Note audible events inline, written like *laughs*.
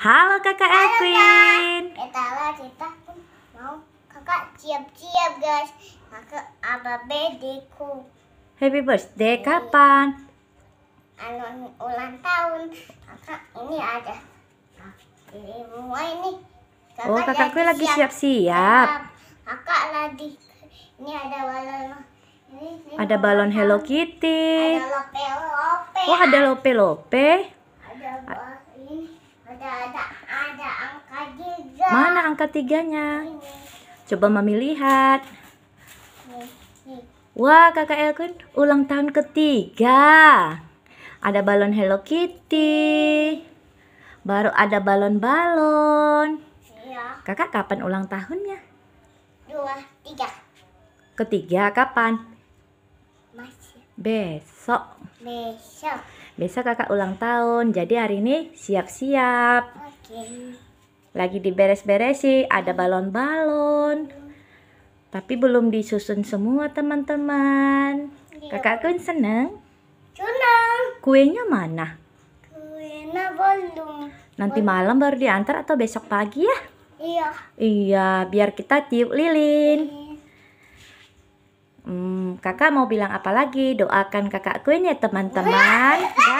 Halo kakak Halo, Edwin. Kak. kita mau kakak siap-siap guys. Kakak apa bedeku Happy birthday Ini. kapan? Anu ulang tahun. Kakak ini ada. Ah, ini semua ini. Kakak oh kakakku lagi siap-siap. Kakak lagi. Ini ada balon. Ini, ini ada balon Hello Kitty. Ada lope-lope. Oh ada lope-lope. Ada ini Mana angka tiganya? Coba mami lihat. Wah, kakak Elkin ulang tahun ketiga. Ada balon Hello Kitty. Baru ada balon-balon. Iya. Kakak kapan ulang tahunnya? Dua, tiga. Ketiga kapan? Masih Besok. Besok. Besok kakak ulang tahun. Jadi hari ini siap-siap. Oke. Lagi diberes-beresi, ada balon-balon. Tapi belum disusun semua teman-teman. Iya. Kakak Kun seneng? Seneng. Kuenya mana? Kuenya belum. Nanti malam baru diantar atau besok pagi ya? Iya. Iya, biar kita tiup lilin. Iya. Kakak mau bilang apa lagi? Doakan kakakku ini ya teman-teman. ya *laughs*